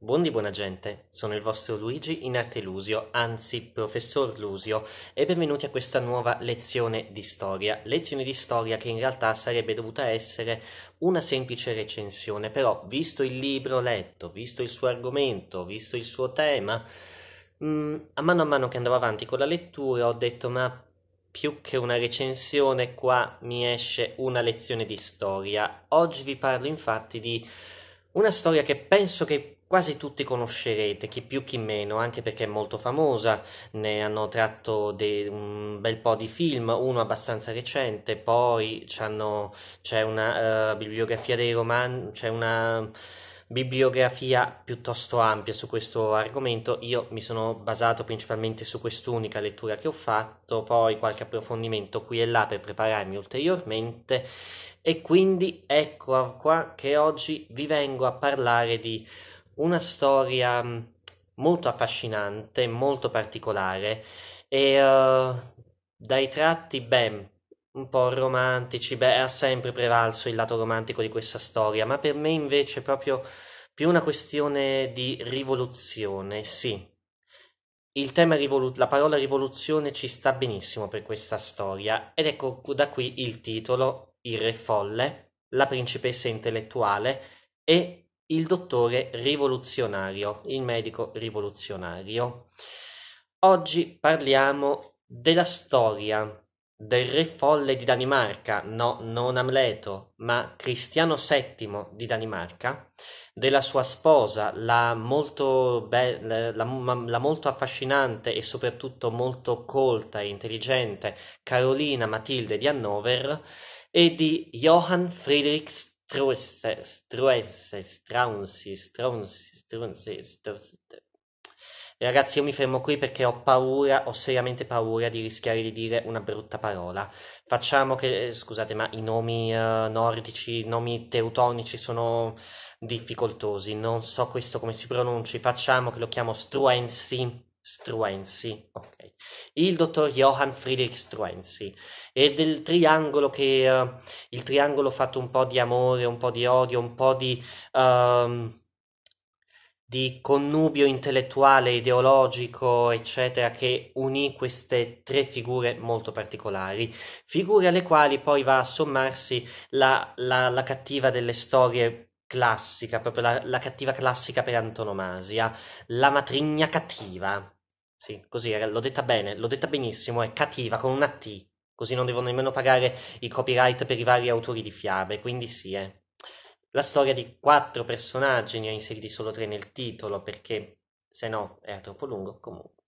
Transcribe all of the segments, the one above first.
Buon buona gente, sono il vostro Luigi in arte Lusio, anzi professor Lusio, e benvenuti a questa nuova lezione di storia. Lezione di storia che in realtà sarebbe dovuta essere una semplice recensione, però visto il libro letto, visto il suo argomento, visto il suo tema, mh, mm, a mano a mano che andavo avanti con la lettura ho detto ma più che una recensione qua mi esce una lezione di storia. Oggi vi parlo infatti di una storia che penso che quasi tutti conoscerete, chi più chi meno, anche perché è molto famosa, ne hanno tratto de, un bel po' di film, uno abbastanza recente, poi c'è una uh, bibliografia dei romanzi, c'è una bibliografia piuttosto ampia su questo argomento, io mi sono basato principalmente su quest'unica lettura che ho fatto, poi qualche approfondimento qui e là per prepararmi ulteriormente e quindi ecco qua che oggi vi vengo a parlare di una storia mm, molto affascinante, molto particolare e uh, dai tratti ben un po' romantici, beh, ha sempre prevalso il lato romantico di questa storia, ma per me invece è proprio più una questione di rivoluzione, sì. Il tema rivolu- la parola rivoluzione ci sta benissimo per questa storia ed ecco da qui il titolo Il re folle, la principessa intellettuale e il dottore rivoluzionario, il medico rivoluzionario. Oggi parliamo della storia del re folle di Danimarca, no, non Amleto, ma Cristiano VII di Danimarca, della sua sposa, la molto, be- la, la, la molto affascinante e soprattutto molto colta e intelligente Carolina Matilde di Hannover e di Johann Friedrich struesse, struesse, straunsi, stronzi, strunzi, strunzi. Ragazzi, io mi fermo qui perché ho paura, ho seriamente paura di rischiare di dire una brutta parola. Facciamo che, eh, scusate, ma i nomi uh, nordici, i nomi teutonici sono difficoltosi. Non so questo come si pronunci. Facciamo che lo chiamo Struensi. Struenzi, okay. il dottor Johann Friedrich Struenzi e del triangolo che uh, il triangolo fatto un po' di amore, un po' di odio, un po' di, uh, di connubio intellettuale, ideologico, eccetera, che unì queste tre figure molto particolari, figure alle quali poi va a sommarsi la, la, la cattiva delle storie classica, proprio la, la, cattiva classica per antonomasia, la matrigna cattiva. Sì, così l'ho detta bene, l'ho detta benissimo, è cattiva con una T, così non devo nemmeno pagare i copyright per i vari autori di fiabe, quindi sì, eh. La storia di quattro personaggi, ne ho inseriti solo tre nel titolo perché se no era troppo lungo comunque.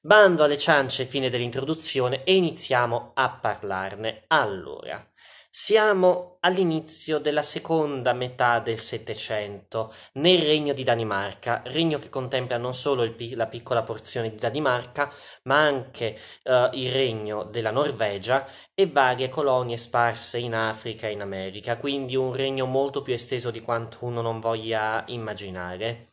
Bando alle ciance, fine dell'introduzione e iniziamo a parlarne. Allora, siamo all'inizio della seconda metà del Settecento nel Regno di Danimarca, regno che contempla non solo pi- la piccola porzione di Danimarca, ma anche eh, il regno della Norvegia e varie colonie sparse in Africa e in America, quindi un regno molto più esteso di quanto uno non voglia immaginare.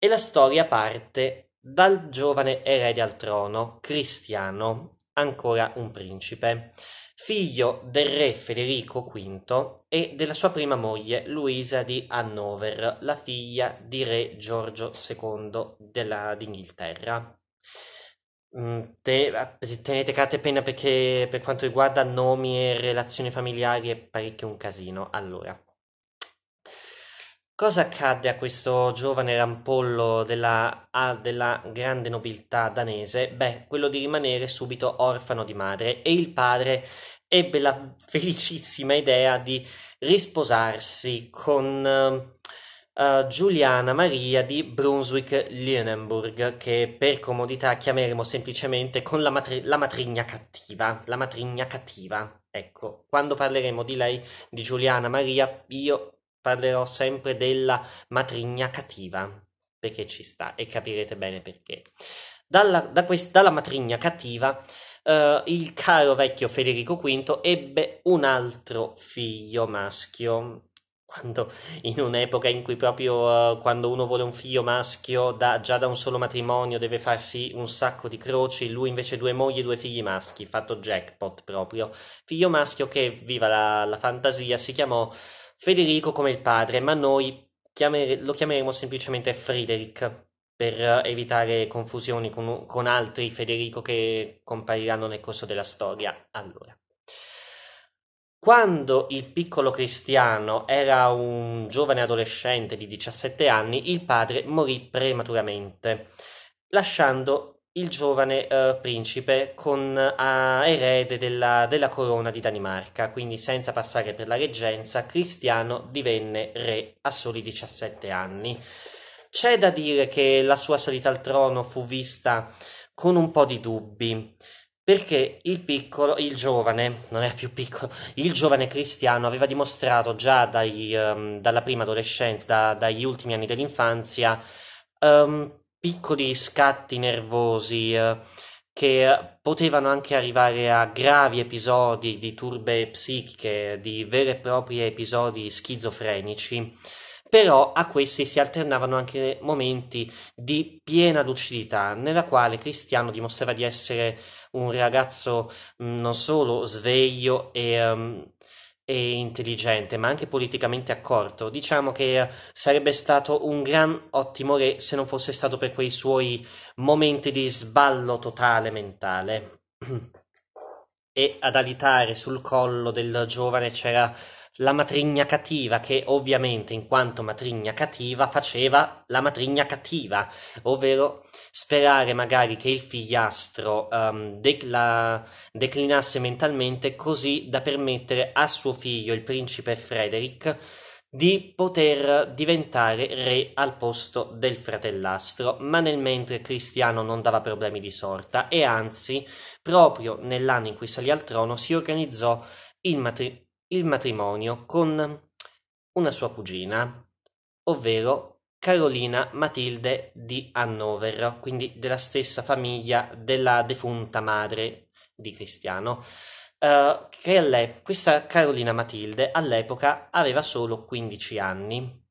E la storia parte dal giovane erede al trono, Cristiano, ancora un principe figlio del re Federico V e della sua prima moglie Luisa di Hannover, la figlia di re Giorgio II della, d'Inghilterra. Mm, ah, tenete carte penna perché per quanto riguarda nomi e relazioni familiari è parecchio un casino. Allora, Cosa accadde a questo giovane rampollo della, della, grande nobiltà danese? Beh, quello di rimanere subito orfano di madre e il padre ebbe la felicissima idea di risposarsi con uh, Giuliana Maria di Brunswick-Lüneburg, che per comodità chiameremo semplicemente con la, matri- la matrigna cattiva, la matrigna cattiva. Ecco, quando parleremo di lei, di Giuliana Maria, io parlerò sempre della matrigna cattiva, perché ci sta e capirete bene perché. Dalla, da quest, dalla matrigna cattiva, eh, il caro vecchio Federico V ebbe un altro figlio maschio, quando in un'epoca in cui proprio uh, quando uno vuole un figlio maschio da, già da un solo matrimonio deve farsi un sacco di croci, lui invece due mogli e due figli maschi, fatto jackpot proprio. Figlio maschio che, viva la, la fantasia, si chiamò Federico come il padre, ma noi chiamere- lo chiameremo semplicemente Friedrich per evitare confusioni con, con, altri Federico che compariranno nel corso della storia. Allora, quando il piccolo cristiano era un giovane adolescente di 17 anni, il padre morì prematuramente, lasciando il giovane eh, principe con, eh, erede della, della, corona di Danimarca, quindi senza passare per la reggenza, Cristiano divenne re a soli 17 anni. C'è da dire che la sua salita al trono fu vista con un po' di dubbi, perché il piccolo, il giovane, non era più piccolo, il giovane Cristiano aveva dimostrato già dai, um, dalla prima adolescenza, da, dagli ultimi anni dell'infanzia, um, piccoli scatti nervosi eh, che potevano anche arrivare a gravi episodi di turbe psichiche, di veri e propri episodi schizofrenici, però a questi si alternavano anche momenti di piena lucidità, nella quale Cristiano dimostrava di essere un ragazzo mm, non solo sveglio e um, e intelligente, ma anche politicamente accorto. Diciamo che sarebbe stato un gran ottimo re se non fosse stato per quei suoi momenti di sballo totale mentale. e ad alitare sul collo del giovane c'era la matrigna cattiva che ovviamente in quanto matrigna cattiva faceva la matrigna cattiva, ovvero sperare magari che il figliastro um, ehm, decla- declinasse mentalmente così da permettere a suo figlio, il principe Frederick, di poter diventare re al posto del fratellastro, ma nel mentre Cristiano non dava problemi di sorta e anzi, proprio nell'anno in cui salì al trono, si organizzò il matrimonio il matrimonio con una sua cugina, ovvero Carolina Matilde di Hannover, quindi della stessa famiglia della defunta madre di Cristiano. Uh, che questa Carolina Matilde all'epoca aveva solo 15 anni.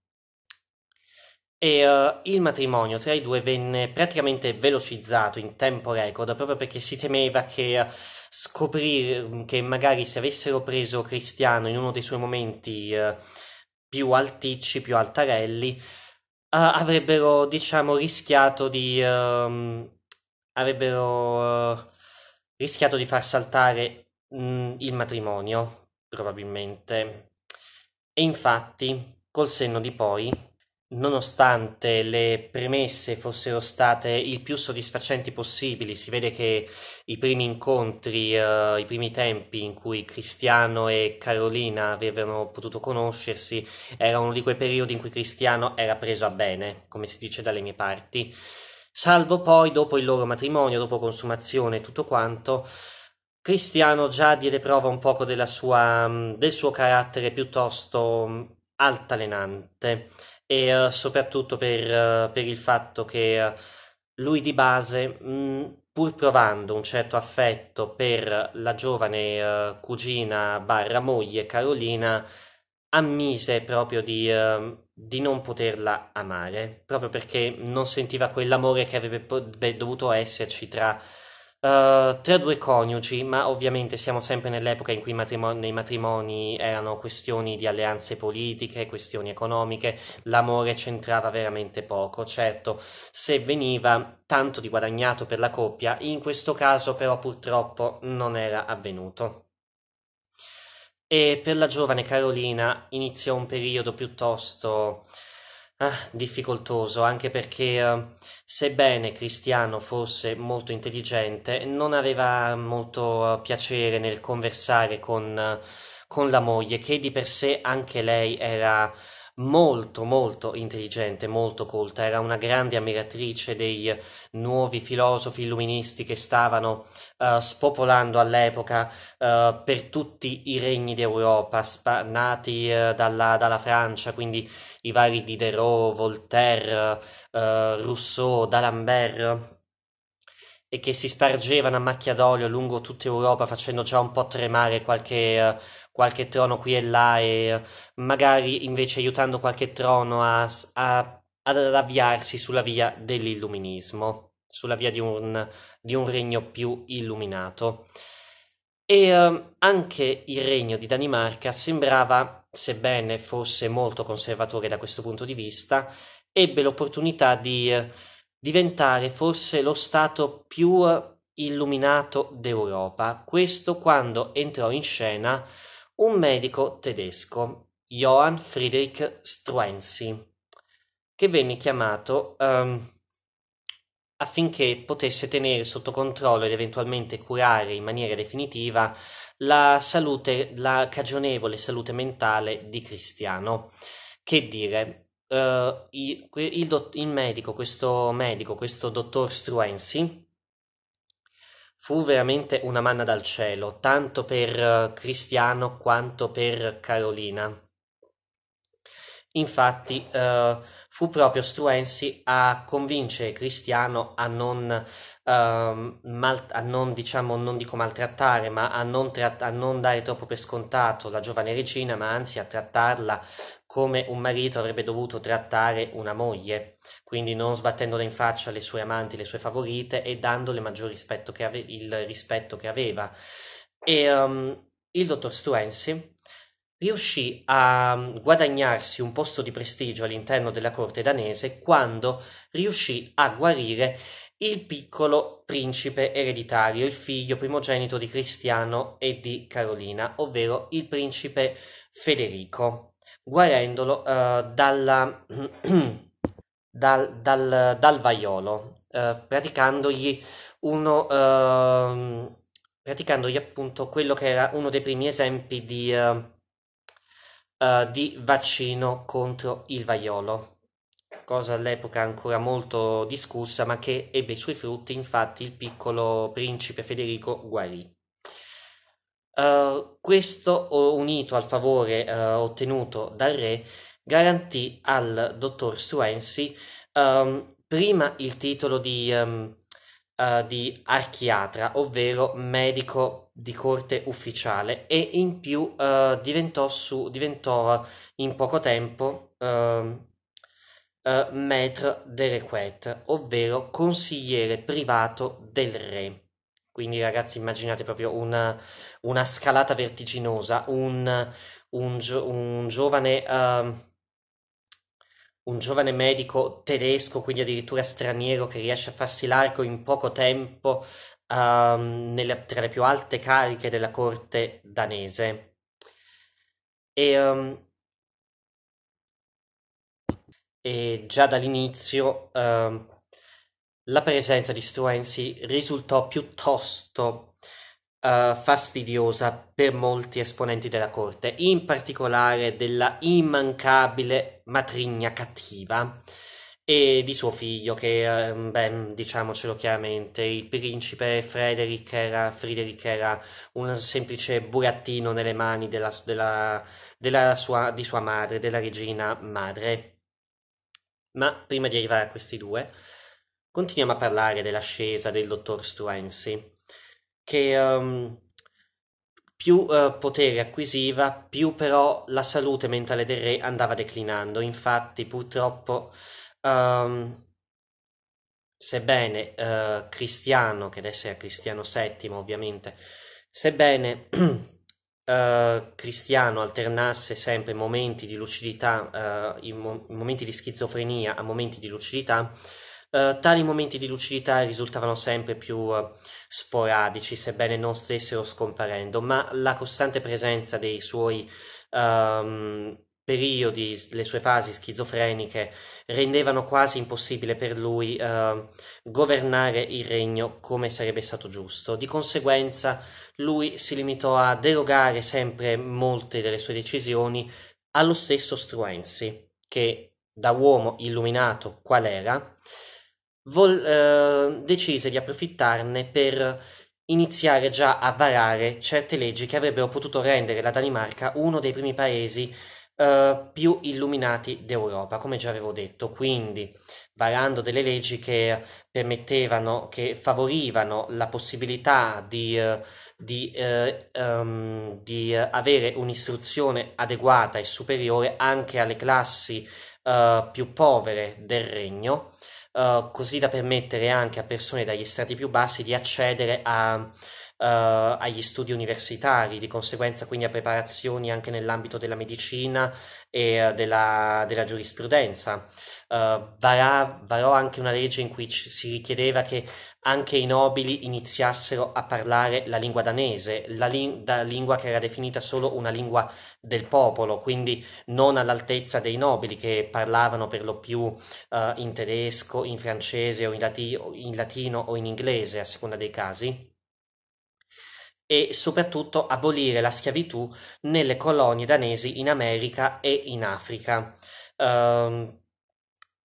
E uh, il matrimonio tra i due venne praticamente velocizzato in tempo record proprio perché si temeva che uh, eh, scoprire mm, che magari se avessero preso Cristiano in uno dei suoi momenti uh, più alticci, più altarelli, avrebbero diciamo rischiato di ehm, avrebbero rischiato di far saltare mh, mm, il matrimonio, probabilmente. E infatti, col senno di poi nonostante le premesse fossero state il più soddisfacenti possibili, si vede che i primi incontri, uh, i primi tempi in cui Cristiano e Carolina avevano potuto conoscersi, era uno di quei periodi in cui Cristiano era preso a bene, come si dice dalle mie parti. Salvo poi, dopo il loro matrimonio, dopo consumazione e tutto quanto, Cristiano già diede prova un poco sua, mm, del suo carattere piuttosto mm, altalenante e uh, soprattutto per, uh, per, il fatto che eh, lui di base, mh, mm, pur provando un certo affetto per la giovane cugina barra moglie Carolina, ammise proprio di, ehm, di, non poterla amare, proprio perché non sentiva quell'amore che avrebbe dovuto esserci tra eh, tra due coniugi, ma ovviamente siamo sempre nell'epoca in cui matrimoni, nei matrimoni erano questioni di alleanze politiche, questioni economiche, l'amore c'entrava veramente poco. Certo, se veniva tanto di guadagnato per la coppia, in questo caso però purtroppo non era avvenuto. E per la giovane Carolina iniziò un periodo piuttosto Ah, difficoltoso, anche perché, uh, sebbene Cristiano fosse molto intelligente, non aveva molto uh, piacere nel conversare con, uh, con la moglie, che di per sé anche lei era molto molto intelligente, molto colta, era una grande ammiratrice dei nuovi filosofi illuministi che stavano uh, spopolando all'epoca uh, per tutti i regni d'Europa, spa- nati uh, dalla, dalla, Francia, quindi i vari Diderot, Voltaire, Rousseau, D'Alembert e che si spargevano a macchia d'olio lungo tutta Europa facendo già un po' tremare qualche, qualche trono qui e là e magari invece aiutando qualche trono a, a, ad avviarsi sulla via dell'illuminismo, sulla via di un, di un regno più illuminato. E eh, anche il regno di Danimarca sembrava, sebbene fosse molto conservatore da questo punto di vista, ebbe l'opportunità di diventare forse lo stato più illuminato d'Europa. Questo quando entrò in scena un medico tedesco, Johann Friedrich Struensee, che venne chiamato um, affinché potesse tenere sotto controllo ed eventualmente curare in maniera definitiva la salute, la cagionevole salute mentale di Cristiano. Che dire, uh, il, il, il, medico, questo medico, questo dottor Struensi, Fu veramente una manna dal cielo, tanto per eh, Cristiano quanto per Carolina. Infatti, eh, fu proprio Struensi a convincere Cristiano a non, ehm, mal, a non, diciamo, non dico maltrattare, ma a non, tra- a non, dare troppo per scontato la giovane regina, ma anzi a trattarla come un marito avrebbe dovuto trattare una moglie, quindi non sbattendole in faccia le sue amanti, le sue favorite e dandole maggior rispetto che ave- il rispetto che aveva. E um, il dottor Struensi riuscì a um, guadagnarsi un posto di prestigio all'interno della corte danese quando riuscì a guarire il piccolo principe ereditario, il figlio primogenito di Cristiano e di Carolina, ovvero il principe Federico guarendolo eh, dalla, dal, dal, dal, vaiolo, eh, praticandogli uno, eh, praticandogli appunto quello che era uno dei primi esempi di, eh, eh, di vaccino contro il vaiolo cosa all'epoca ancora molto discussa, ma che ebbe i suoi frutti, infatti il piccolo principe Federico guarì. Eh, questo, unito al favore uh, ottenuto dal re, garantì al dottor Struensi um, ehm, prima il titolo di, um, uh, di, archiatra, ovvero medico di corte ufficiale, e in più diventò, su, diventò, in poco tempo ehm, maître de requête, ovvero consigliere privato del re. Quindi ragazzi immaginate proprio una, una scalata vertiginosa, un, un, un giovane... Uh, un giovane medico tedesco, quindi addirittura straniero, che riesce a farsi largo in poco tempo um, nelle, tra le più alte cariche della corte danese. E, um, e già dall'inizio um, la presenza di Struensi risultò piuttosto uh, fastidiosa per molti esponenti della corte, in particolare della immancabile matrigna cattiva e di suo figlio che, uh, ehm, beh, diciamocelo chiaramente, il principe Frederick era, Friedrich era un semplice burattino nelle mani della, della, della sua, di sua madre, della regina madre. Ma prima di arrivare a questi due, continuiamo a parlare dell'ascesa del dottor Struensi, che um, più uh, potere acquisiva, più però la salute mentale del re andava declinando. Infatti, purtroppo, um, sebbene uh, Cristiano, che adesso è Cristiano VII ovviamente, sebbene uh, Cristiano alternasse sempre momenti di lucidità, mo- momenti di schizofrenia a momenti di lucidità, eh, tali momenti di lucidità risultavano sempre più eh, sporadici, sebbene non stessero scomparendo, ma la costante presenza dei suoi ehm, periodi, le sue fasi schizofreniche, rendevano quasi impossibile per lui eh, governare il regno come sarebbe stato giusto. Di conseguenza, lui si limitò a derogare sempre molte delle sue decisioni allo stesso Struensi, che da uomo illuminato qual era, vol- eh, decise di approfittarne per iniziare già a varare certe leggi che avrebbero potuto rendere la Danimarca uno dei primi paesi Uh, più illuminati d'Europa, come già avevo detto. Quindi, varando delle leggi che permettevano, che favorivano la possibilità di, eh, di, uh, um, di avere un'istruzione adeguata e superiore anche alle classi più povere del regno. Eh, così da permettere anche a persone dagli strati più bassi di accedere a eh, agli studi universitari, di conseguenza quindi a preparazioni anche nell'ambito della medicina e eh, della, della giurisprudenza. Eh, varà, varò anche una legge in cui ci, si richiedeva che anche i nobili iniziassero a parlare la lingua danese, la, li- la, lingua che era definita solo una lingua del popolo, quindi non all'altezza dei nobili che parlavano per lo più uh, in tedesco, in francese o in, lati- in latino o in inglese a seconda dei casi e soprattutto abolire la schiavitù nelle colonie danesi in America e in Africa. Um,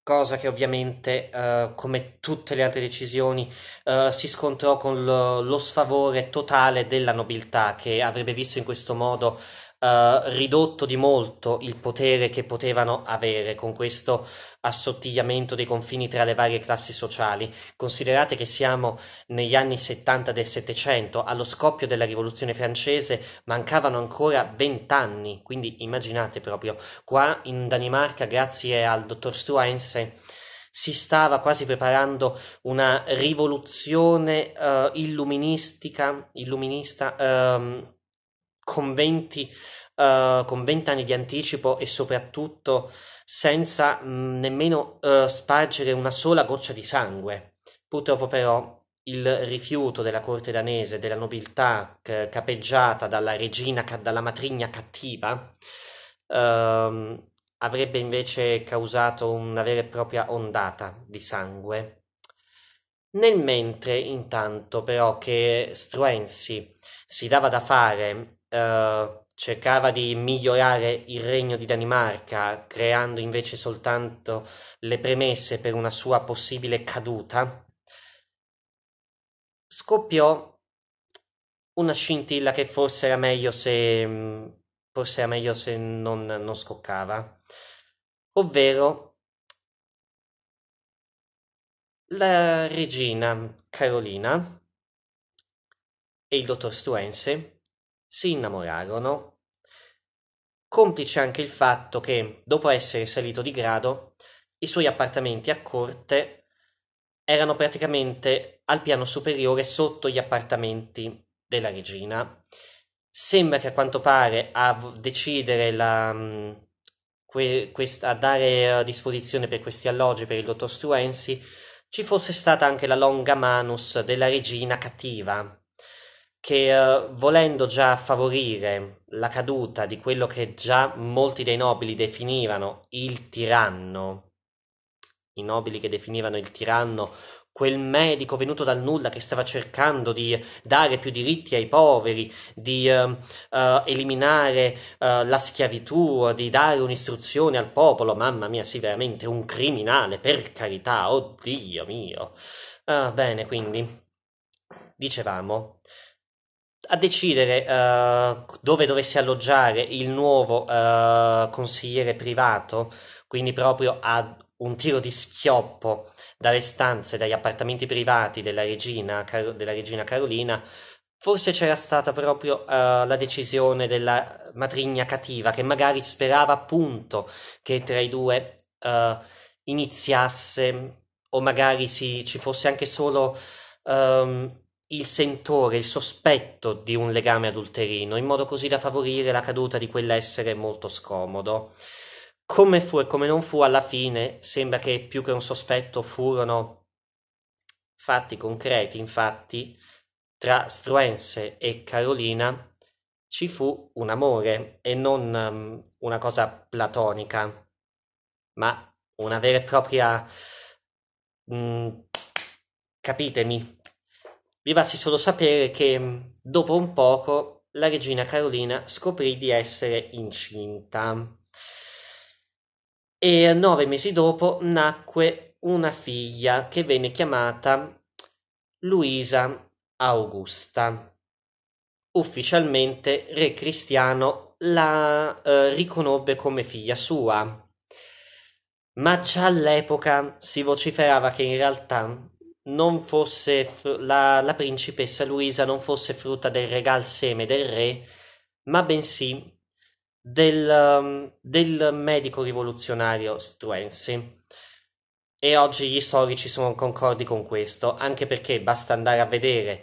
cosa che ovviamente, uh, come tutte le altre decisioni, uh, si scontrò con lo, lo sfavore totale della nobiltà, che avrebbe visto in questo modo eh, ridotto di molto il potere che potevano avere con questo assottigliamento dei confini tra le varie classi sociali. Considerate che siamo negli anni 70 del Settecento, allo scoppio della Rivoluzione francese mancavano ancora 20 anni, quindi immaginate proprio, qua in Danimarca, grazie al dottor Struense, si stava quasi preparando una rivoluzione uh, illuministica, illuminista, um, con 20, uh, eh, con 20, anni di anticipo e soprattutto senza mh, mm, nemmeno uh, spargere una sola goccia di sangue. Purtroppo però il rifiuto della corte danese, della nobiltà c- capeggiata dalla regina, ca- dalla matrigna cattiva, uh, avrebbe invece causato una vera e propria ondata di sangue. Nel mentre, intanto, però, che Struensi si dava da fare eh, cercava di migliorare il regno di Danimarca, creando invece soltanto le premesse per una sua possibile caduta, scoppiò una scintilla che forse era meglio se, mm, forse era meglio se non, non scoccava, ovvero la regina Carolina e il dottor Struense si innamorarono. Complice anche il fatto che, dopo essere salito di grado, i suoi appartamenti a corte erano praticamente al piano superiore sotto gli appartamenti della regina. Sembra che a quanto pare a decidere la, que, quest, a dare a eh, disposizione per questi alloggi per il dottor Struensi ci fosse stata anche la longa manus della regina cattiva, che eh, volendo già favorire la caduta di quello che già molti dei nobili definivano il tiranno, i nobili che definivano il tiranno quel medico venuto dal nulla che stava cercando di dare più diritti ai poveri, di eh, eh, eliminare eh, la schiavitù, di dare un'istruzione al popolo, mamma mia, sì, veramente un criminale, per carità, oddio mio. Ah, bene, quindi, dicevamo, a decidere uh, dove dovesse alloggiare il nuovo uh, consigliere privato, quindi proprio a un tiro di schioppo dalle stanze, dagli appartamenti privati della regina, Car- della regina Carolina, Forse c'era stata proprio uh, la decisione della matrigna cattiva che magari sperava appunto che tra i due uh, iniziasse o magari si, ci fosse anche solo um, il sentore, il sospetto di un legame adulterino, in modo così da favorire la caduta di quell'essere molto scomodo. Come fu e come non fu, alla fine sembra che più che un sospetto furono fatti concreti, infatti, tra Struense e Carolina ci fu un amore e non um, una cosa platonica, ma una vera e propria... Mh, mm, capitemi, vi basti solo sapere che, mm, dopo un poco, la regina Carolina scoprì di essere incinta. E eh, nove mesi dopo nacque una figlia che venne chiamata Luisa Augusta. Ufficialmente Re Cristiano la eh, riconobbe come figlia sua, ma già all'epoca si vociferava che in realtà non fosse fr- la, la principessa Luisa non fosse frutta del regal seme del re, ma bensì del, um, del, medico rivoluzionario Struensi. E oggi gli storici sono concordi con questo, anche perché basta andare a vedere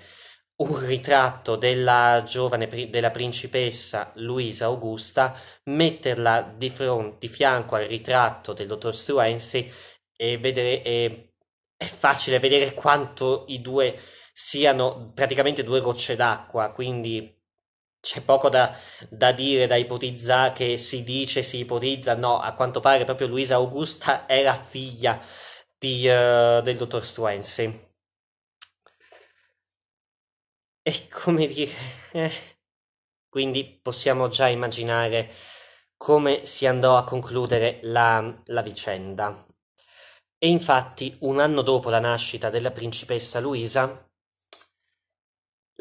un ritratto della giovane della principessa Luisa Augusta, metterla di, fronte, di fianco al ritratto del dottor Struensi e, vedere, e è facile vedere quanto i due siano praticamente due gocce d'acqua, quindi c'è poco da, da, dire, da ipotizzare, che si dice, si ipotizza, no, a quanto pare proprio Luisa Augusta è la figlia di, uh, del dottor Struensi. E come dire, quindi possiamo già immaginare come si andò a concludere la, la vicenda. E infatti, un anno dopo la nascita della principessa Luisa,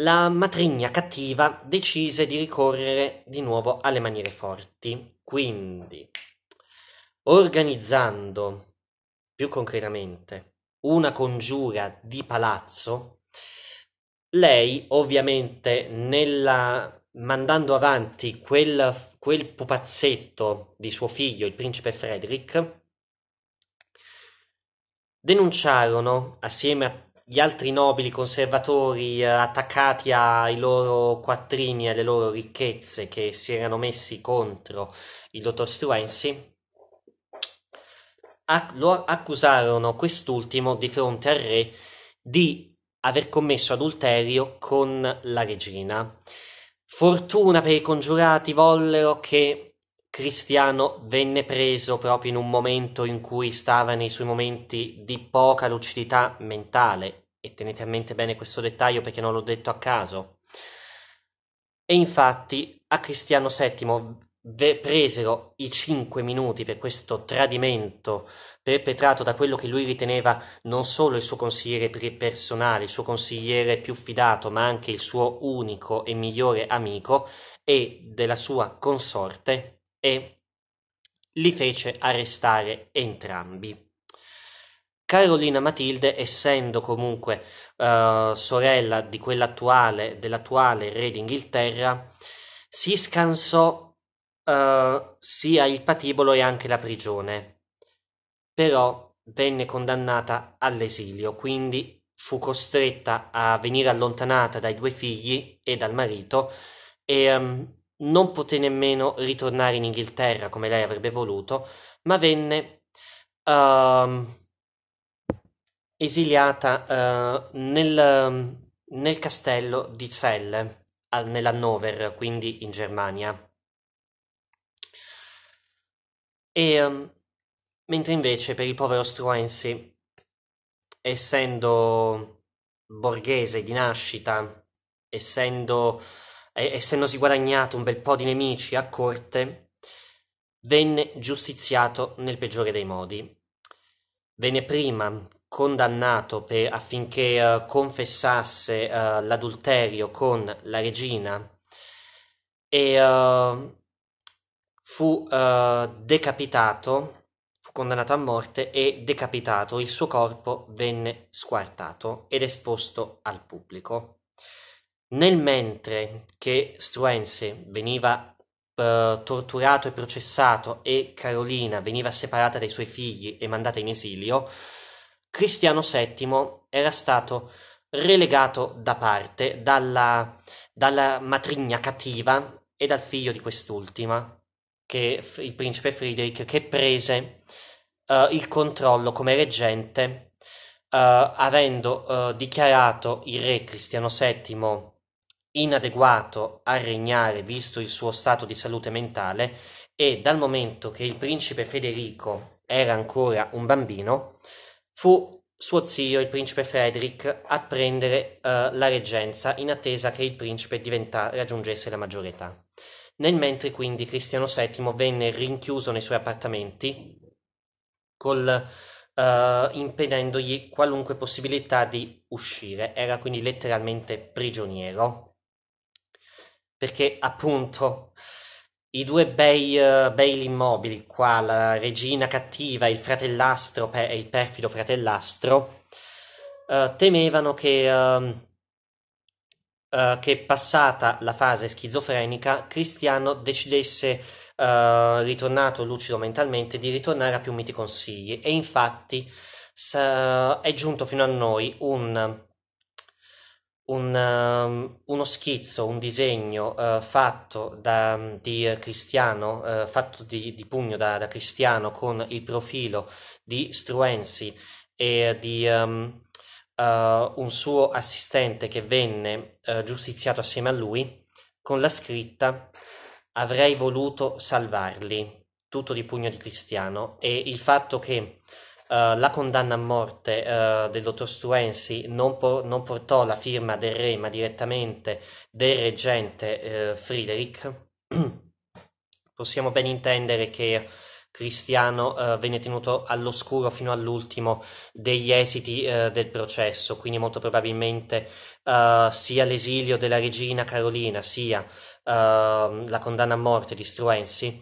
la matrigna cattiva decise di ricorrere di nuovo alle maniere forti. Quindi, organizzando più concretamente una congiura di palazzo, lei ovviamente nella, mandando avanti quel, quel pupazzetto di suo figlio, il principe Frederick, denunciarono, assieme agli altri nobili conservatori eh, attaccati ai loro quattrini e alle loro ricchezze che si erano messi contro il dottor Struensi, lo accusarono quest'ultimo di fronte al re di aver commesso adulterio con la regina. Fortuna per i congiurati vollero che Cristiano venne preso proprio in un momento in cui stava nei suoi momenti di poca lucidità mentale, e tenete a mente bene questo dettaglio perché non l'ho detto a caso. E infatti a Cristiano VII presero i cinque minuti per questo tradimento perpetrato da quello che lui riteneva non solo il suo consigliere personale, il suo consigliere più fidato, ma anche il suo unico e migliore amico e della sua consorte e li fece arrestare entrambi. Carolina Matilde, essendo comunque uh, sorella di quell'attuale, dell'attuale re d'Inghilterra, si scansò uh, sia il patibolo e anche la prigione, però venne condannata all'esilio, quindi fu costretta a venire allontanata dai due figli e dal marito e um, non poté nemmeno ritornare in Inghilterra come lei avrebbe voluto, ma venne uh, esiliata uh, nel, nel, castello di Celle, al, nell'Hannover, quindi in Germania. E, um, mentre invece per il povero Struensi, essendo borghese di nascita, essendo essendosi guadagnato un bel po' di nemici a corte, venne giustiziato nel peggiore dei modi. Venne prima condannato per, affinché uh, confessasse uh, l'adulterio con la regina e uh, fu decapitato, fu condannato a morte e decapitato, il suo corpo venne squartato ed esposto al pubblico. Nel mentre che Struensee veniva eh, torturato e processato e Carolina veniva separata dai suoi figli e mandata in esilio, Cristiano VII era stato relegato da parte dalla, dalla matrigna cattiva e dal figlio di quest'ultima, che, il principe Friedrich, che prese uh, il controllo come reggente, uh, avendo uh, dichiarato il re Cristiano VII inadeguato a regnare visto il suo stato di salute mentale e dal momento che il principe Federico era ancora un bambino, fu suo zio, il principe Frederick, a prendere uh, la reggenza in attesa che il principe diventa, raggiungesse la maggiore età. Nel mentre quindi Cristiano VII venne rinchiuso nei suoi appartamenti, col, uh, impedendogli qualunque possibilità di uscire, era quindi letteralmente prigioniero perché appunto i due bei, uh, bei immobili qua, la regina cattiva e il fratellastro e il perfido fratellastro, uh, temevano che, uh, che, passata la fase schizofrenica Cristiano decidesse, ritornato lucido mentalmente, di ritornare a più miti consigli e infatti sa- è giunto fino a noi un un, um, uno schizzo, un disegno uh, fatto da, di Cristiano, uh, fatto di, di pugno da, da, Cristiano con il profilo di Struensi e di um, uh, un suo assistente che venne giustiziato assieme a lui con la scritta Avrei voluto salvarli, tutto di pugno di Cristiano e il fatto che eh, la condanna a morte uh, del dottor Struensi non, por- non, portò la firma del re, ma direttamente del reggente uh, Friedrich, possiamo ben intendere che Cristiano venne tenuto all'oscuro fino all'ultimo degli esiti del processo, quindi molto probabilmente sia l'esilio della regina Carolina sia ehm, la condanna a morte di Struensi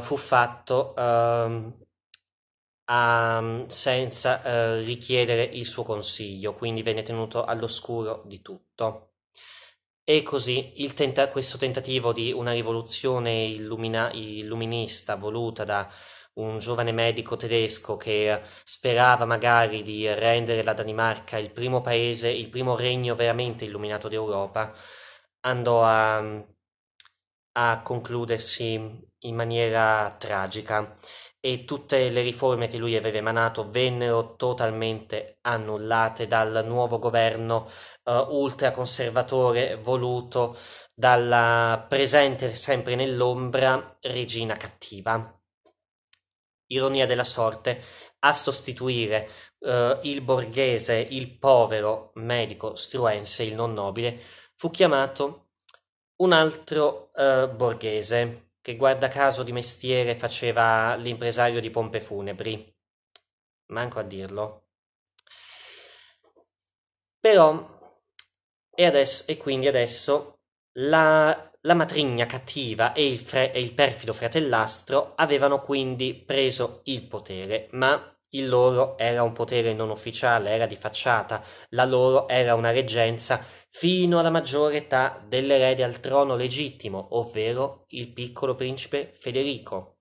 fu fatto ehm, um, senza uh, richiedere il suo consiglio, quindi venne tenuto all'oscuro di tutto. E così tenta- questo tentativo di una rivoluzione illumina- illuminista voluta da un giovane medico tedesco che sperava magari di rendere la Danimarca il primo paese, il primo regno veramente illuminato d'Europa, andò a, a concludersi in maniera tragica e tutte le riforme che lui aveva emanato vennero totalmente annullate dal nuovo governo eh, ultraconservatore voluto dalla presente sempre nell'ombra regina cattiva. Ironia della sorte, a sostituire eh, il borghese, il povero medico struense, il non nobile, fu chiamato un altro eh, borghese, che guarda caso di mestiere faceva l'impresario di pompe funebri. Manco a dirlo. Però, e, adesso, e quindi adesso, la, la matrigna cattiva e il, fre, e il perfido fratellastro avevano quindi preso il potere, ma il loro era un potere non ufficiale, era di facciata, la loro era una reggenza fino alla maggiore età dell'erede al trono legittimo, ovvero il piccolo principe Federico.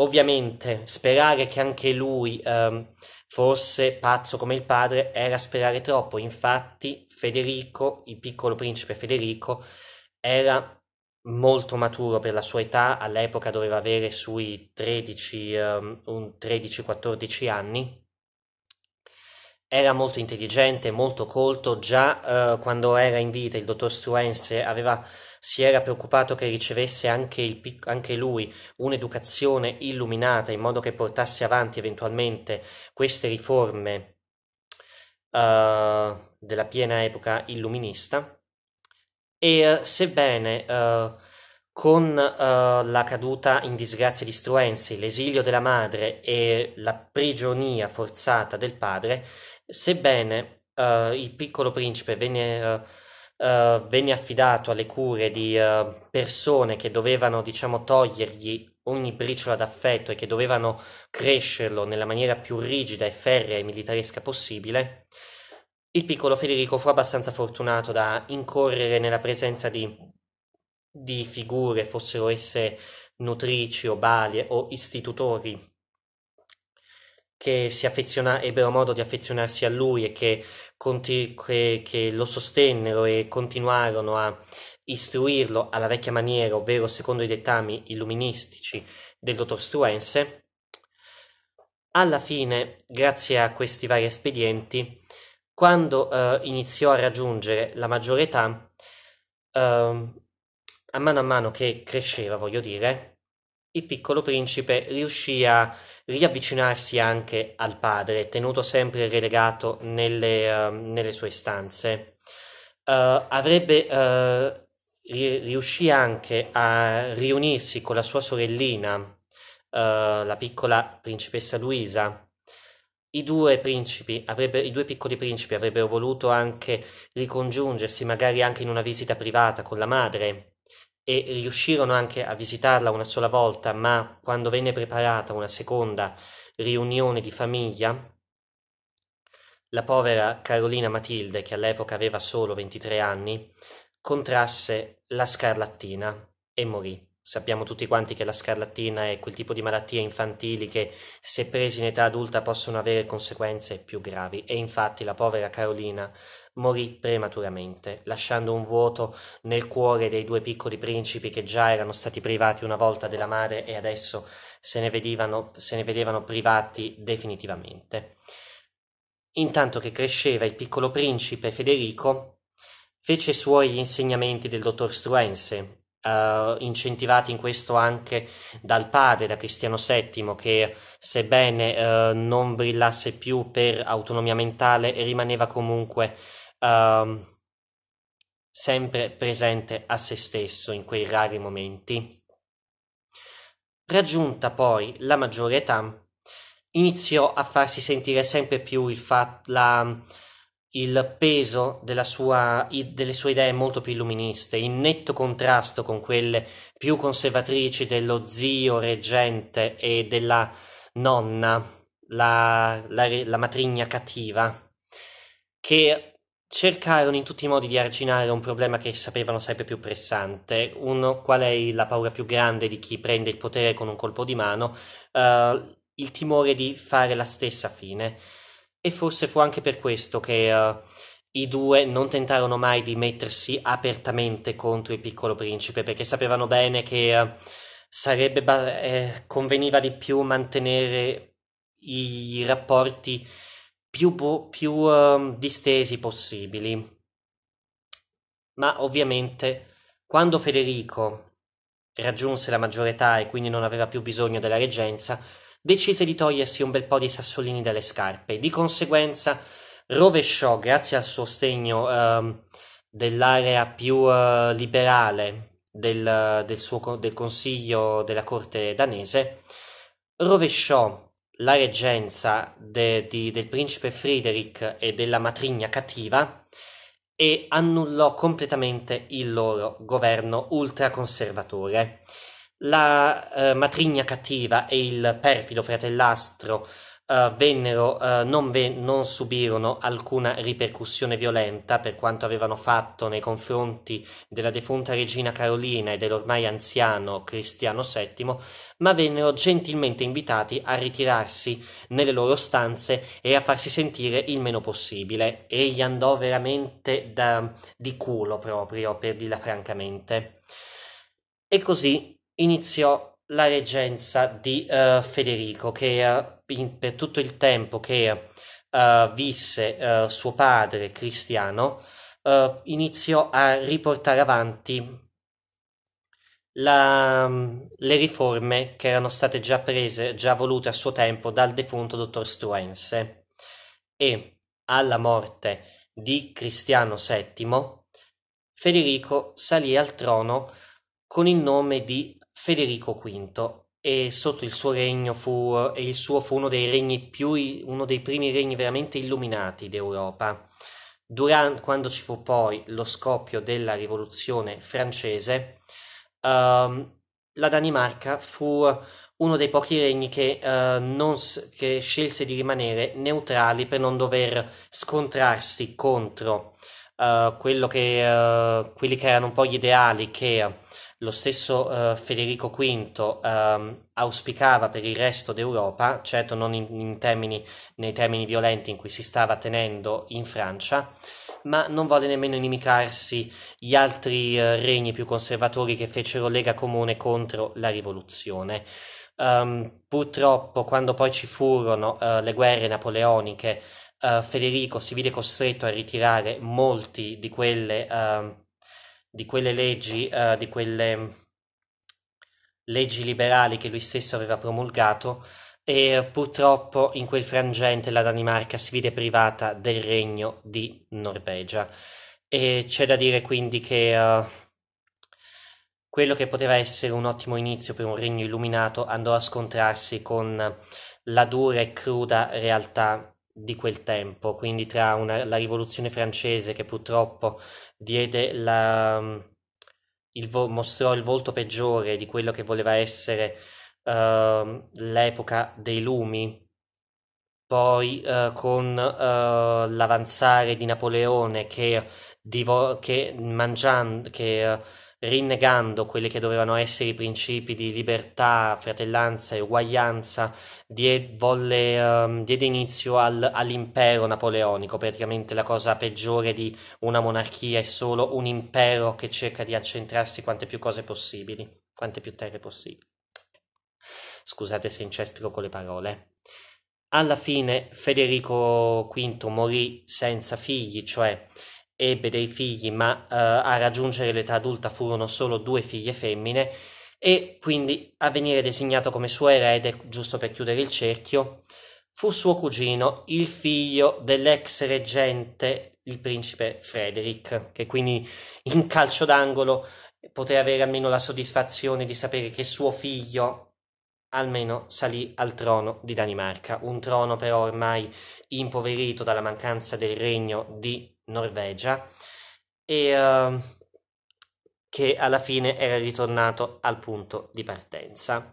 Ovviamente sperare che anche lui ehm, fosse pazzo come il padre era sperare troppo, infatti Federico, il piccolo principe Federico, era molto maturo per la sua età, all'epoca doveva avere sui 13, um, 13-14 anni era molto intelligente, molto colto, già eh, quando era in vita il dottor Struense aveva, si era preoccupato che ricevesse anche, il, anche lui un'educazione illuminata in modo che portasse avanti eventualmente queste riforme eh, della piena epoca illuminista. E eh, sebbene eh, con eh, la caduta in disgrazia di Struensi, l'esilio della madre e la prigionia forzata del padre, Sebbene uh, il piccolo principe venne, uh, venne, affidato alle cure di persone che dovevano, diciamo, togliergli ogni briciola d'affetto e che dovevano crescerlo nella maniera più rigida e ferrea e militaresca possibile, il piccolo Federico fu abbastanza fortunato da incorrere nella presenza di, di figure, fossero esse nutrici o balie o istitutori che si affeziona, ebbero modo di affezionarsi a lui e che, conti, che, che lo sostennero e continuarono a istruirlo alla vecchia maniera, ovvero secondo i dettami illuministici del dottor Struense, alla fine, grazie a questi vari espedienti, quando eh, iniziò a raggiungere la maggiore età, eh, a mano a mano che cresceva, voglio dire, il piccolo principe riuscì a riavvicinarsi anche al padre, tenuto sempre relegato nelle, uh, nelle sue stanze. Uh, avrebbe eh, riuscì anche a riunirsi con la sua sorellina, eh, la piccola principessa Luisa. I due, principi avrebbe, I due piccoli principi avrebbero voluto anche ricongiungersi, magari anche in una visita privata con la madre, e riuscirono anche a visitarla una sola volta, ma quando venne preparata una seconda riunione di famiglia, la povera Carolina Matilde, che all'epoca aveva solo 23 anni, contrasse la scarlattina e morì. Sappiamo tutti quanti che la scarlattina è quel tipo di malattie infantili che, se presi in età adulta, possono avere conseguenze più gravi. E infatti la povera Carolina morì prematuramente, lasciando un vuoto nel cuore dei due piccoli principi che già erano stati privati una volta della madre e adesso se ne, vedivano, se ne vedevano privati definitivamente. Intanto che cresceva il piccolo principe Federico, fece i suoi gli insegnamenti del dottor Struense, Uh, incentivati in questo anche dal padre, da Cristiano VII, che sebbene uh, non brillasse più per autonomia mentale, rimaneva comunque um, sempre presente a se stesso in quei rari momenti. Raggiunta poi la maggiore età, iniziò a farsi sentire sempre più il, fa- la, il peso sua, i, delle sue idee molto più illuministe, in netto contrasto con quelle più conservatrici dello zio reggente e della nonna, la, la, la matrigna cattiva, che cercarono in tutti i modi di arginare un problema che sapevano sempre più pressante, uno qual è la paura più grande di chi prende il potere con un colpo di mano, uh, il timore di fare la stessa fine. E forse fu anche per questo che uh, i due non tentarono mai di mettersi apertamente contro il piccolo principe, perché sapevano bene che uh, sarebbe ba- eh, conveniva di più mantenere i rapporti più, più um, distesi possibili. Ma ovviamente quando Federico raggiunse la maggiore età e quindi non aveva più bisogno della reggenza, decise di togliersi un bel po' di sassolini dalle scarpe. Di conseguenza rovesciò, grazie al sostegno eh, dell'area più eh, liberale del, del, suo, del consiglio della corte danese, rovesciò la reggenza de, di, del principe Friedrich e della matrigna cattiva e annullò completamente il loro governo ultraconservatore. La eh, matrigna cattiva e il perfido fratellastro eh, vennero, eh, non, ven- non, subirono alcuna ripercussione violenta per quanto avevano fatto nei confronti della defunta regina Carolina e dell'ormai anziano Cristiano VII, ma vennero gentilmente invitati a ritirarsi nelle loro stanze e a farsi sentire il meno possibile. Egli andò veramente da, di culo proprio, per dirla francamente. E così iniziò la reggenza di uh, Federico che uh, in, per tutto il tempo che uh, visse suo padre cristiano iniziò a riportare avanti la, le riforme che erano state già prese, già volute a suo tempo dal defunto dottor Struense e alla morte di Cristiano VII Federico salì al trono con il nome di Federico V e sotto il suo regno fu, e il suo fu uno dei regni più, uno dei primi regni veramente illuminati d'Europa. Durante, quando ci fu poi lo scoppio della rivoluzione francese, ehm, la Danimarca fu uno dei pochi regni che, eh, non, che scelse di rimanere neutrali per non dover scontrarsi contro eh, che, eh, quelli che erano un po' gli ideali che lo stesso eh, Federico V eh, auspicava per il resto d'Europa, certo non in, in termini, nei termini violenti in cui si stava tenendo in Francia, ma non volle nemmeno inimicarsi gli altri eh, regni più conservatori che fecero lega comune contro la rivoluzione. Um, purtroppo, quando poi ci furono uh, le guerre napoleoniche, uh, Federico si vide costretto a ritirare molti di quelle. Uh, di quelle leggi, uh, di quelle mm, leggi liberali che lui stesso aveva promulgato e purtroppo in quel frangente la Danimarca si vide privata del regno di Norvegia. E c'è da dire quindi che uh, quello che poteva essere un ottimo inizio per un regno illuminato andò a scontrarsi con la dura e cruda realtà di quel tempo, quindi tra una, la rivoluzione francese che purtroppo diede la, mm, il vo- mostrò il volto peggiore di quello che voleva essere uh, l'epoca dei lumi, poi uh, con uh, l'avanzare di Napoleone che, divo- che, mangiando, che eh, rinnegando quelli che dovevano essere i principi di libertà, fratellanza e uguaglianza, die, volle, um, diede inizio al, all'impero napoleonico, praticamente la cosa peggiore di una monarchia è solo un impero che cerca di accentrarsi quante più cose possibili, quante più terre possibili. Scusate se incespico con le parole. Alla fine Federico V morì senza figli, cioè ebbe dei figli, ma eh, a raggiungere l'età adulta furono solo due figlie femmine, e quindi a venire designato come suo erede, giusto per chiudere il cerchio, fu suo cugino, il figlio dell'ex reggente, il principe Frederick, che quindi in calcio d'angolo poté avere almeno la soddisfazione di sapere che suo figlio almeno salì al trono di Danimarca, un trono però ormai impoverito dalla mancanza del regno di Norvegia e uh, che alla fine era ritornato al punto di partenza.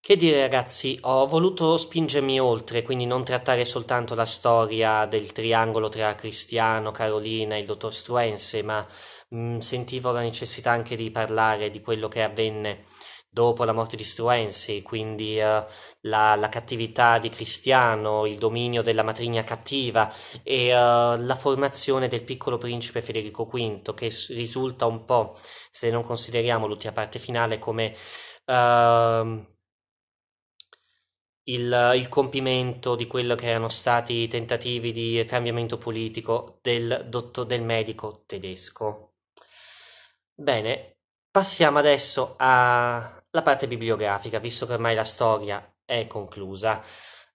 Che dire ragazzi, ho voluto spingermi oltre, quindi non trattare soltanto la storia del triangolo tra Cristiano, Carolina e il dottor Struense, ma mh, sentivo la necessità anche di parlare di quello che avvenne dopo la morte di Struensi, quindi uh, la, la, cattività di Cristiano, il dominio della matrigna cattiva e uh, la formazione del piccolo principe Federico V, che risulta un po', se non consideriamo l'ultima parte finale, come uh, il, il, compimento di quello che erano stati i tentativi di cambiamento politico del, dotto, del medico tedesco. Bene, passiamo adesso a la parte bibliografica, visto che ormai la storia è conclusa.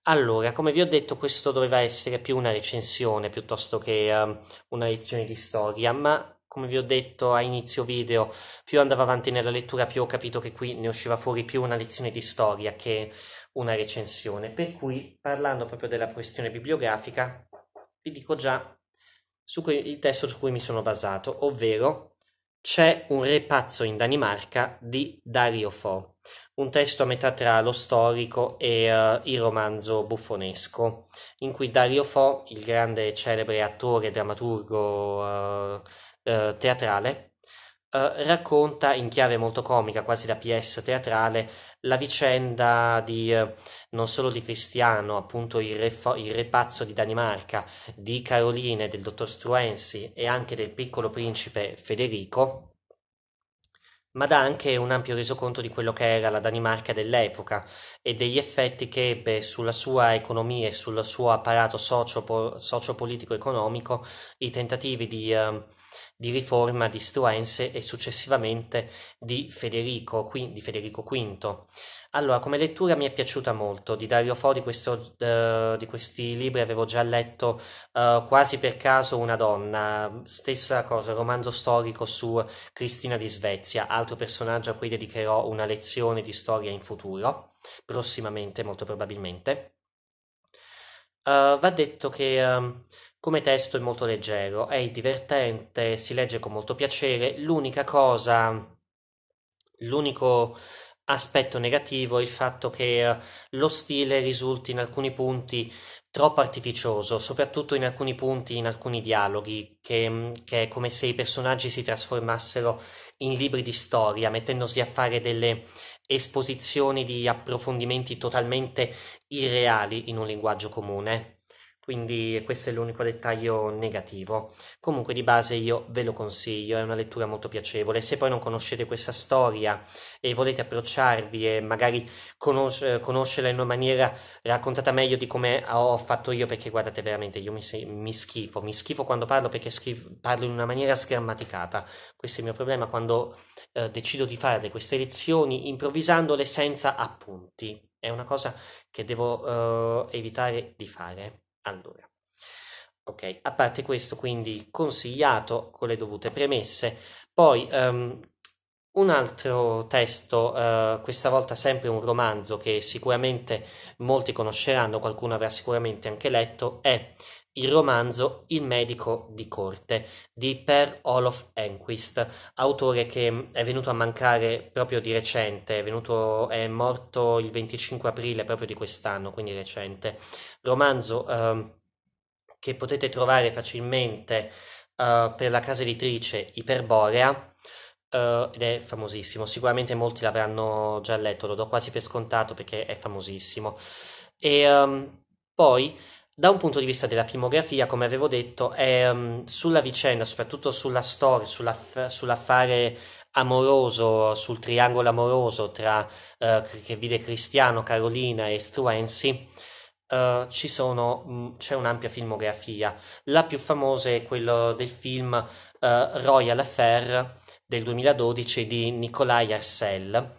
Allora, come vi ho detto, questo doveva essere più una recensione piuttosto che um, una lezione di storia, ma come vi ho detto a inizio video, più andavo avanti nella lettura, più ho capito che qui ne usciva fuori più una lezione di storia che una recensione. Per cui, parlando proprio della questione bibliografica, vi dico già su il testo su cui mi sono basato, ovvero c'è un re pazzo in Danimarca di Dario Fo, un testo a metà tra lo storico e uh, il romanzo buffonesco, in cui Dario Fo, il grande e celebre attore, drammaturgo uh, uh, teatrale, eh, racconta in chiave molto comica, quasi da PS teatrale, la vicenda di eh, non solo di Cristiano, appunto il re, fo- il re, pazzo di Danimarca, di Caroline, del dottor Struensi e anche del piccolo principe Federico, ma dà anche un ampio resoconto di quello che era la Danimarca dell'epoca e degli effetti che ebbe sulla sua economia e sul suo apparato socio- sociopolitico-economico i tentativi di. Uh, di riforma di Struense e successivamente di Federico, qui, di Federico, V. Allora, come lettura mi è piaciuta molto, di Dario Fo di, questo, uh, di questi libri avevo già letto uh, quasi per caso Una donna, stessa cosa, romanzo storico su Cristina di Svezia, altro personaggio a cui dedicherò una lezione di storia in futuro, prossimamente molto probabilmente. Uh, va detto che ehm, come testo è molto leggero, è divertente, si legge con molto piacere. L'unica cosa, l'unico aspetto negativo è il fatto che eh, lo stile risulti in alcuni punti troppo artificioso, soprattutto in alcuni punti, in alcuni dialoghi, che, mm, che, è come se i personaggi si trasformassero in libri di storia, mettendosi a fare delle esposizioni di approfondimenti totalmente irreali in un linguaggio comune quindi questo è l'unico dettaglio negativo. Comunque di base io ve lo consiglio, è una lettura molto piacevole. Se poi non conoscete questa storia e volete approcciarvi e magari conos- conoscerla in una maniera raccontata meglio di come ho fatto io, perché guardate veramente io mi, mi schifo, mi schifo quando parlo perché schif- parlo in una maniera sgrammaticata. Questo è il mio problema quando eh, decido di fare queste lezioni improvvisandole senza appunti. È una cosa che devo eh, evitare di fare. Allora, ok, a parte questo, quindi consigliato con le dovute premesse. Poi um, un altro testo, uh, questa volta sempre un romanzo che sicuramente molti conosceranno, qualcuno avrà sicuramente anche letto, è il romanzo Il medico di corte di Per Olof Enquist, autore che mm, è venuto a mancare proprio di recente, è, venuto, è morto il 25 aprile proprio di quest'anno, quindi recente. Romanzo eh, che potete trovare facilmente eh, per la casa editrice Iperborea. Uh, ed è famosissimo. Sicuramente molti l'avranno già letto, lo do quasi per scontato perché è famosissimo. E um, poi da un punto di vista della filmografia, come avevo detto, è um, sulla vicenda, soprattutto sulla storia, sull'aff- sull'affare amoroso, sul triangolo amoroso tra uh, che vide Cristiano, Carolina e Struensi. Uh, eh, sono, mh, mm, c'è un'ampia filmografia. La più famosa è quella del film uh, Royal Affair del 2012 di Nicolai Arcel,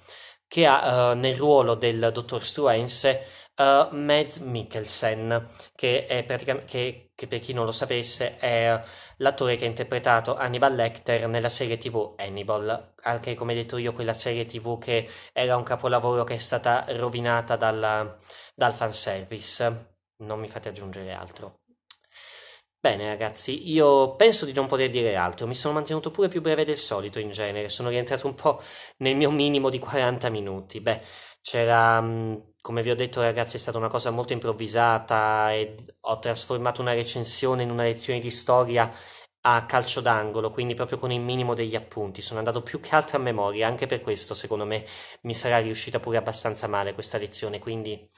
che ha nel ruolo del dottor Struense uh, Mads Mikkelsen, che, è che, che per chi non lo sapesse è l'attore che ha interpretato Hannibal Lecter nella serie tv Hannibal, anche come detto io quella serie tv che era un capolavoro che è stata rovinata dalla, dal fanservice. Non mi fate aggiungere altro. Bene ragazzi, io penso di non poter dire altro, mi sono mantenuto pure più breve del solito in genere, sono rientrato un po' nel mio minimo di 40 minuti. Beh, c'era mh, mm, come vi ho detto ragazzi è stata una cosa molto improvvisata e ho trasformato una recensione in una lezione di storia a calcio d'angolo, quindi proprio con il minimo degli appunti. Sono andato più che altro a memoria, anche per questo secondo me mi sarà riuscita pure abbastanza male questa lezione, quindi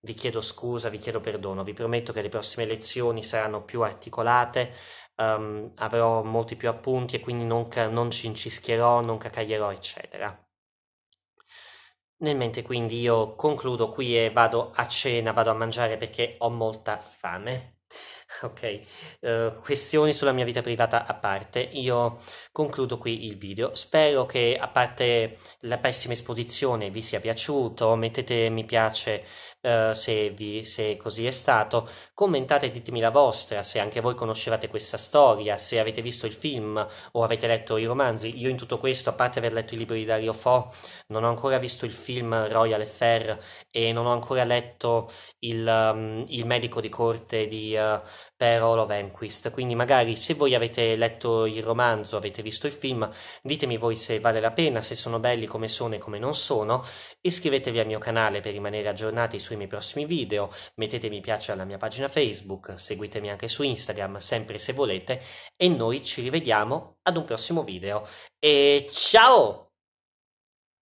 vi chiedo scusa, vi chiedo perdono, vi prometto che le prossime lezioni saranno più articolate, um, avrò molti più appunti e quindi non, non ci incischerò, non cacaglierò, eccetera. Nel mente quindi io concludo qui e vado a cena, vado a mangiare perché ho molta fame. Ok, uh, questioni sulla mia vita privata a parte, io concludo qui il video. Spero che, a parte la pessima esposizione, vi sia piaciuto. Mettete mi piace eh, se, vi, se, così è stato. Commentate e ditemi la vostra, se anche voi conoscevate questa storia, se avete visto il film o avete letto i romanzi. Io in tutto questo, a parte aver letto i libri di Dario Fo, non ho ancora visto il film Royal Affair e non ho ancora letto il, um, il medico di corte di, uh, per Olo Venquist. Quindi, magari se voi avete letto il romanzo, avete visto il film, ditemi voi se vale la pena, se sono belli come sono e come non sono. Iscrivetevi al mio canale per rimanere aggiornati sui miei prossimi video. Mettete mi piace alla mia pagina Facebook, seguitemi anche su Instagram, sempre se volete. E noi ci rivediamo ad un prossimo video. E ciao!